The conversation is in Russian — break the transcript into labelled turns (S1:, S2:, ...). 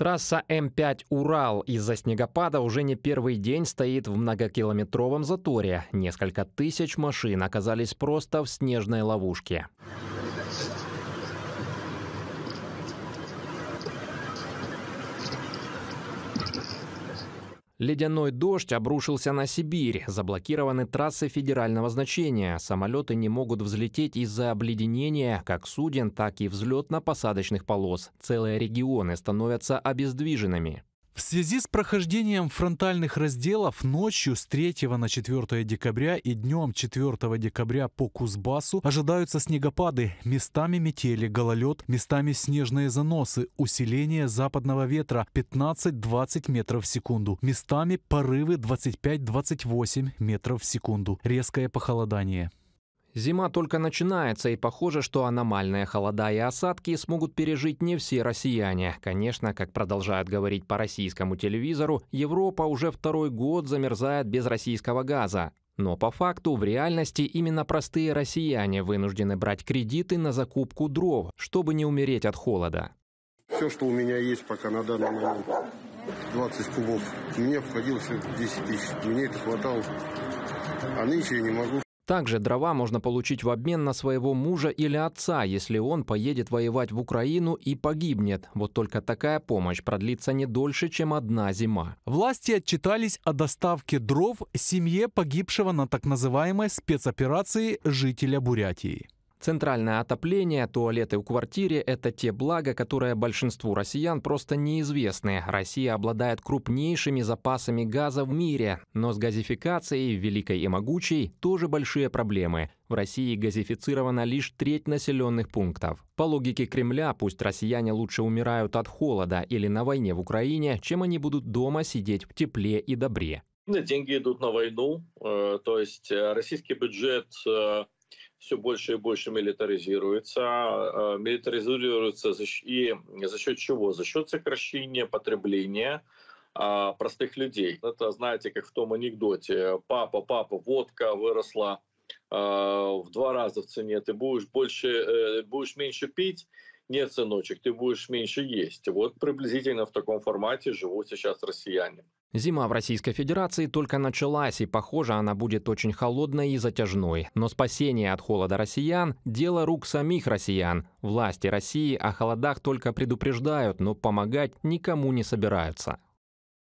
S1: Трасса М5 «Урал» из-за снегопада уже не первый день стоит в многокилометровом заторе. Несколько тысяч машин оказались просто в снежной ловушке. Ледяной дождь обрушился на Сибирь, заблокированы трассы федерального значения, самолеты не могут взлететь из-за обледенения как суден, так и взлетно-посадочных полос, целые регионы становятся обездвиженными.
S2: В связи с прохождением фронтальных разделов ночью с 3 на 4 декабря и днем 4 декабря по Кузбассу ожидаются снегопады, местами метели, гололед, местами снежные заносы, усиление западного ветра 15-20 метров в секунду, местами порывы 25-28 метров в секунду, резкое похолодание.
S1: Зима только начинается, и похоже, что аномальные холода и осадки смогут пережить не все россияне. Конечно, как продолжают говорить по российскому телевизору, Европа уже второй год замерзает без российского газа. Но по факту в реальности именно простые россияне вынуждены брать кредиты на закупку дров, чтобы не умереть от холода.
S2: Все, что у меня есть пока на данный момент, 20 кубов, мне обходилось 10 тысяч. Мне это хватало, а нынче я не могу.
S1: Также дрова можно получить в обмен на своего мужа или отца, если он поедет воевать в Украину и погибнет. Вот только такая
S2: помощь продлится не дольше, чем одна зима. Власти отчитались о доставке дров семье погибшего на так называемой спецоперации жителя Бурятии.
S1: Центральное отопление, туалеты в квартире – это те блага, которые большинству россиян просто неизвестны. Россия обладает крупнейшими запасами газа в мире, но с газификацией, великой и могучей, тоже большие проблемы. В России газифицирована лишь треть населенных пунктов. По логике Кремля, пусть россияне лучше умирают от холода или на войне в Украине, чем они будут дома сидеть в тепле и добре.
S3: Деньги идут на войну, э, то есть э, российский бюджет э, все больше и больше милитаризируется. А, милитаризируется за, и за счет чего? За счет сокращения потребления а, простых людей. Это, знаете, как в том анекдоте. Папа, папа, водка выросла а, в два раза в цене. Ты будешь, больше, э, будешь меньше пить, нет, сыночек, ты будешь меньше есть. Вот приблизительно в таком формате живут сейчас россияне.
S1: Зима в Российской Федерации только началась, и, похоже, она будет очень холодной и затяжной. Но спасение от холода россиян – дело рук самих россиян. Власти России о холодах только предупреждают, но помогать никому не собираются.